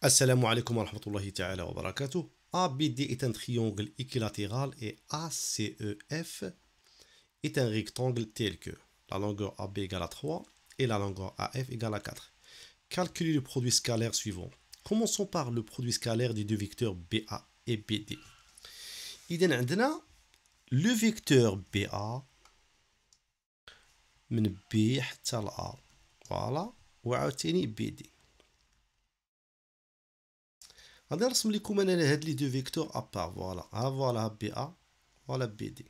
Assalamu alaikum wa rahmatullahi wa barakatuh. ABD est un triangle équilatéral et ACEF est un rectangle tel que la longueur AB égale à 3 et la longueur AF égale à 4. Calculez le produit scalaire suivant. Commençons par le produit scalaire des deux vecteurs BA et BD. le vecteur BA de B à A. Voilà. BD. Adela, si vous voulez, vous avez deux vecteurs à part. Voilà. Ah, a, voilà, BA. Voilà, BD.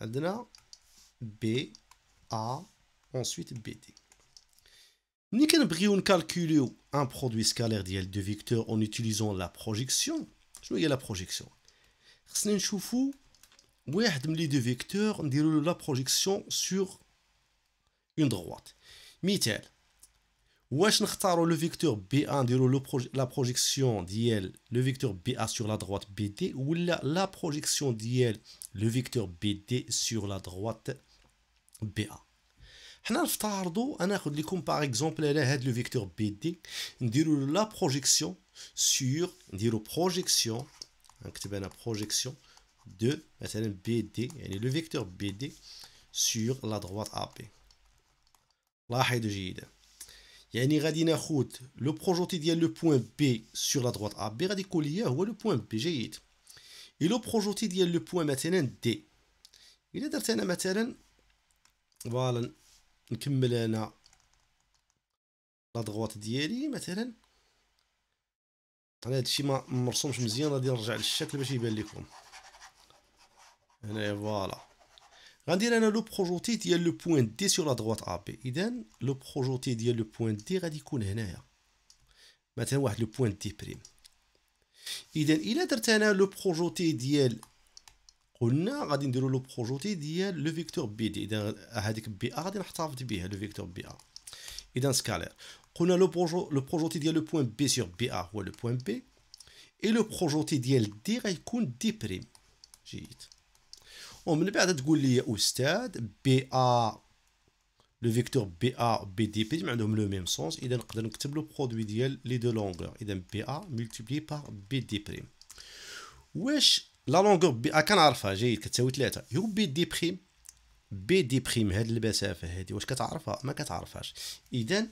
Adela, B, A, ensuite BD. Nous pouvons calculer un produit scalaire de deux vecteurs en utilisant la projection. Je vais dire la projection. Si vous voulez, vous avez deux vecteurs, vous la projection sur une droite. Mittel. Ou est-ce le vecteur b 1 la projection de vecteur ba sur la droite BD ou la projection de le vecteur BD sur la droite BA. par exemple, le vecteur BD, la projection sur, de, BD sur la droite AP. La de يعني غادي ناخد لو بروجوتي ديال لو بوين بي سور لا دروات ا بي غادي يكون ليا هو لو بوين بي جيد اي لو بروجوتي ديال لو بوين مثلا دي الا درت انا مثلا فوالا نكمل انا لا دروات ديالي مثلا انا طيب، هادشي ما مرسومش مزيان غادي نرجع للشكل باش يبان لكم هنايا فوالا Le projeté le point D sur la droite AB. le projeté le point D le point D hein, le projeté le vecteur B, le vecteur B, le vecteur B. scalaire. On a le projeté de le point B sur B, le point B, et le projet D D prime. ومن بعد تقول لي استاذ بي ا لو فيكتور بي ا بي دي بي عندهم لو ميم سونس اذا نقدر نكتب لو برودوي ديال لي دو لونغور اذا بي ا ملتيبلي بار بي دي بريم واش لا لونغور بي ا كنعرفها جيد كتساوي 3 يو بي دي بريم بي دي بريم هاد المسافه هادي واش كتعرفها ما كتعرفهاش اذا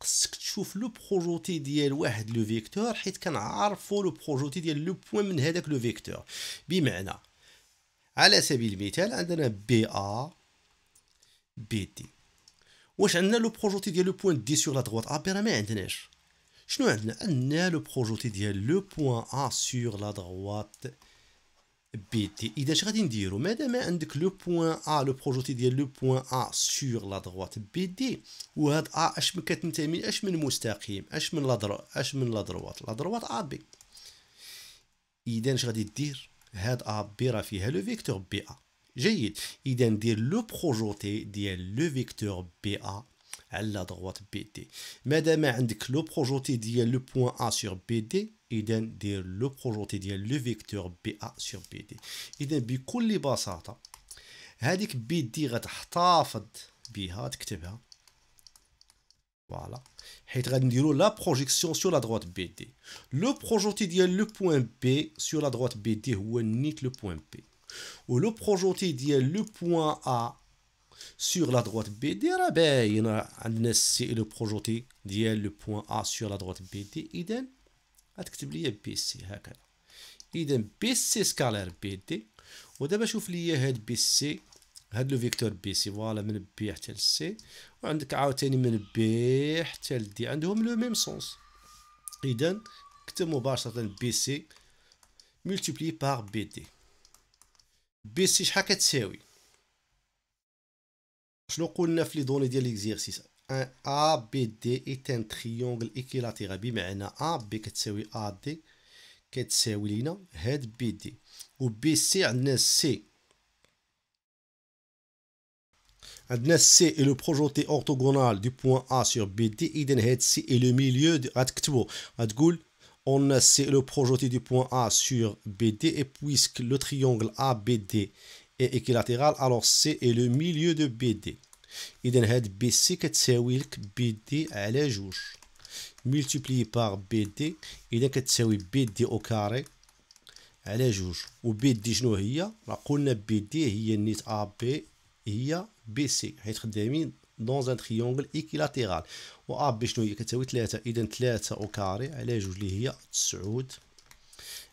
خصك تشوف لو بروجوتي ديال واحد لو فيكتور حيت كنعرفو لو بروجوتي ديال لو بوين من هذاك لو فيكتور بمعنى على سبيل المثال عندنا بي ا بي دي واش عندنا لو بروجوتي ديال لو بوين دي سور لا دروات ا بي راه ما عندناش شنو عندنا عندنا لو بروجوتي ديال لو بوين ا سور لا دروات بي دي اذا اش غادي نديرو مادام عندك لو بوين ا لو بروجوتي ديال لو بوين ا سور لا دروات بي دي وهاد ا اش من كتنتمي اش من مستقيم اش من لا اش من لا دروات لا دروات ا بي اذا اش غادي دير هاد ا راه فيها لو فيكتور بي ا جيد اذا ندير لو بروجوتي ديال لو فيكتور بي ا على لا دغوات بي دي مادام عندك لو بروجوتي ديال لو بوين ا سور بي دي اذا دير لو بروجوتي ديال لو فيكتور بي ا سور بي دي اذا بكل بساطه هذيك بي دي غتحتفظ بها تكتبها Voilà. Et la projection sur la droite BD. Le projeté dit le point B sur la droite BD ou nit le point B Ou le projeté dit le point A sur la droite BD. Il y en a un le projeté de le point A sur la droite BD. Idem, attribuer BC. Hein, idem, BC scalaire BD. Ou d'abord, je vous hein, BC هاد لو فيكتور بي سي فوالا من بي حتى لسي وعندك عاوتاني من بي حتى لدي عندهم لو ميم سونس اذا كتب مباشره بي سي ملتيبلي باغ بي دي بي سي شحال كتساوي شنو قلنا في لي دوني ديال ليكزيرسيس ان ا بي دي ايت ان تريونغل ايكيلاتيرال بمعنى ا بي كتساوي ا دي كتساوي لينا هاد بي دي و بي سي عندنا سي Adnas C est le projeté orthogonal du point A sur BD, idénèse C est le milieu de on est le projeter du point A sur BD, et puisque le triangle ABD est équilatéral, alors C est le milieu de BD. Idénèse BC, BD, à la juge. Multiplié par BD, idénèse BD au carré, elle est juge. Ou BD, je ne sais pas, la B BD, est هي بي سي حيت خدامين دون ان تريونغل ايكيلاتيرال و ا بي شنو هي كتساوي 3 اذا 3 او كاري على جوج اللي هي 9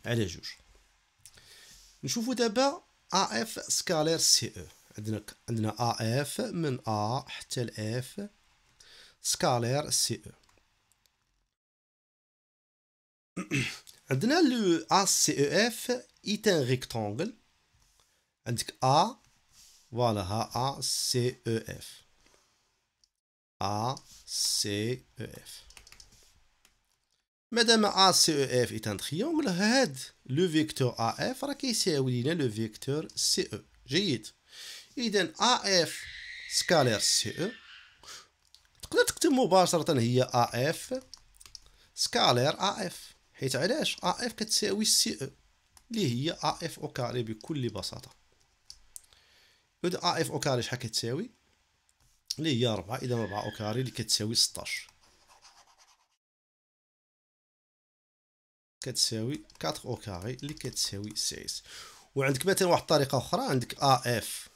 على جوج نشوفو دابا ا اف سكالير سي او عندنا عندنا ا اف من ا حتى ل اف سكالير سي او عندنا لو ا سي او اف ايت ان ريكتونغل عندك ا Voilà, H-A-C-E-F. A-C-E-F. مادام ا سي او اف ايت ان تريونغل هاد لو فيكتور ا اف راه كيساوي لينا لو فيكتور سي او جيد اذا ا اف سكالير سي او تقدر تكتب مباشره هي ا اف سكالير ا اف حيت علاش ا اف كتساوي سي او اللي هي ا اف او كاري بكل بساطه يقول اف اوكاري شحال كتساوي اللي هي 4 اذا 4 اوكاري اللي كتساوي 16 كتساوي 4 اوكاري اللي كتساوي 6 وعندك مثلا واحد الطريقه اخرى عندك اف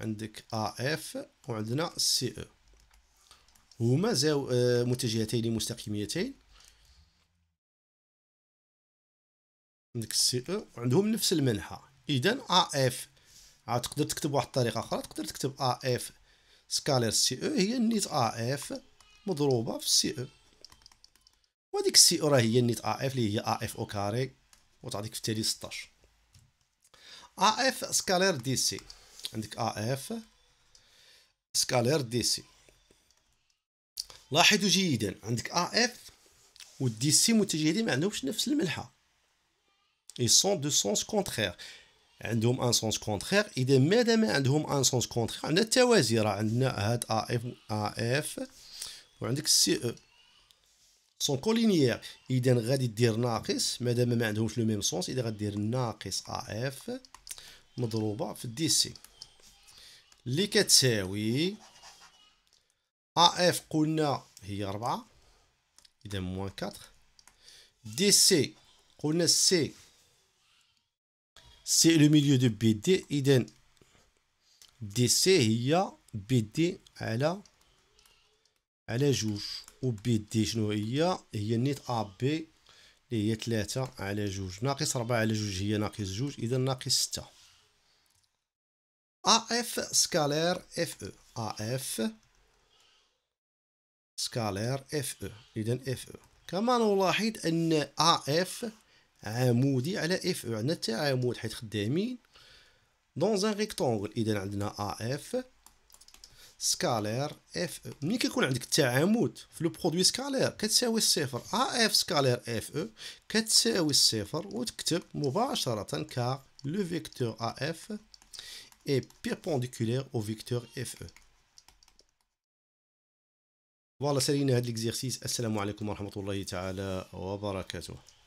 عندك اف وعندنا سي او هما زاو متجهتين مستقيمتين عندك سي او وعندهم نفس المنحى اذا اف عاد تقدر تكتب واحد الطريقه اخرى تقدر تكتب ا اف سكالير سي او e، هي النيت ا اف مضروبه في سي او e. وهذيك السي او e راه هي النيت ا اف اللي هي ا اف او كاري وتعطيك في التالي 16 ا اف سكالير دي سي عندك ا اف سكالير دي سي لاحظوا جيدا عندك ا اف والدي سي متجاهدين ما عندهمش نفس الملحه اي سون دو سونس contraire عندهم ان سونس كونترير اذا مادام عندهم ان سونس كونترير عندنا التوازي راه عندنا هاد ا اف ا اف وعندك سي او سون كولينيير اذا غادي دير ناقص مادام ما عندهمش لو ميم سونس اذا غادير ناقص ا اف مضروبه في الدي سي اللي كتساوي ا اف قلنا هي 4 اذا موان 4 دي سي قلنا سي سي لو ميليو دو بي دي اذا دي سي هي بي دي على على جوج و بي دي شنو هي هي نيت ا بي اللي هي ثلاثة على جوج ناقص ربعة على جوج هي ناقص جوج اذا ناقص ستة ا اف سكالير اف او ا اف سكالير اف او اذا اف او كما نلاحظ ان ا اف عمودي على اف او عندنا التعامد حيت خدامين دون ان ريكتونغل اذا عندنا اف سكالير اف او ملي كيكون عندك التعامد في لو برودوي سكالير كتساوي الصفر اف سكالير اف او كتساوي الصفر وتكتب مباشره ك لو فيكتور اف اي بيربونديكولير او فيكتور اف او فوالا سالينا هذا ليكزيرسيس السلام عليكم ورحمه الله تعالى وبركاته